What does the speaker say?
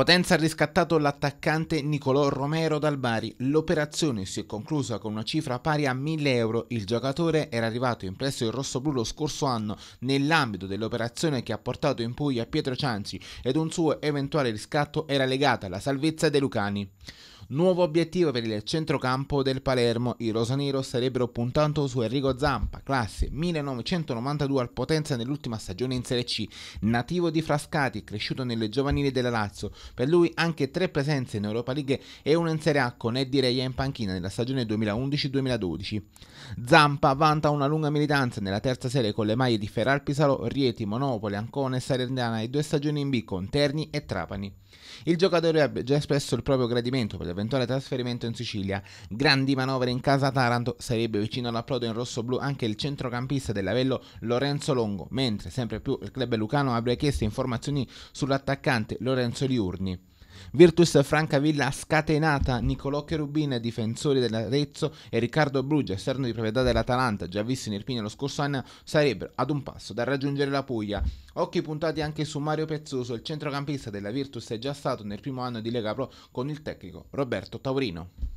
Potenza ha riscattato l'attaccante Nicolò Romero dal Bari. L'operazione si è conclusa con una cifra pari a 1000 euro. Il giocatore era arrivato in prestito il rossoblù lo scorso anno nell'ambito dell'operazione che ha portato in Puglia Pietro Cianci ed un suo eventuale riscatto era legato alla salvezza dei Lucani. Nuovo obiettivo per il centrocampo del Palermo. I rosanero starebbero puntando su Enrico Zampa, classe 1992 al Potenza nell'ultima stagione in Serie C, nativo di Frascati, cresciuto nelle giovanili della Lazio. Per lui anche tre presenze in Europa League e una in Serie A con Eddie Reia in panchina nella stagione 2011-2012. Zampa vanta una lunga militanza nella terza serie con le maglie di Ferrar Pisalo, Rieti, Monopoli, Ancona e Salernitana e due stagioni in B con Terni e Trapani. Il giocatore ebbe già espresso il proprio gradimento per aver eventuale trasferimento in Sicilia. Grandi manovre in casa Taranto, sarebbe vicino all'approdo in rosso-blu anche il centrocampista dell'Avello Lorenzo Longo, mentre sempre più il club lucano avrebbe chiesto informazioni sull'attaccante Lorenzo Liurni. Virtus Francavilla scatenata, Nicolò Cherubin, difensore dell'Arezzo e Riccardo Brugge, esterno di proprietà dell'Atalanta, già visti nel Pino lo scorso anno, sarebbero ad un passo da raggiungere la Puglia. Occhi puntati anche su Mario Pezzoso, il centrocampista della Virtus è già stato nel primo anno di Lega Pro con il tecnico Roberto Taurino.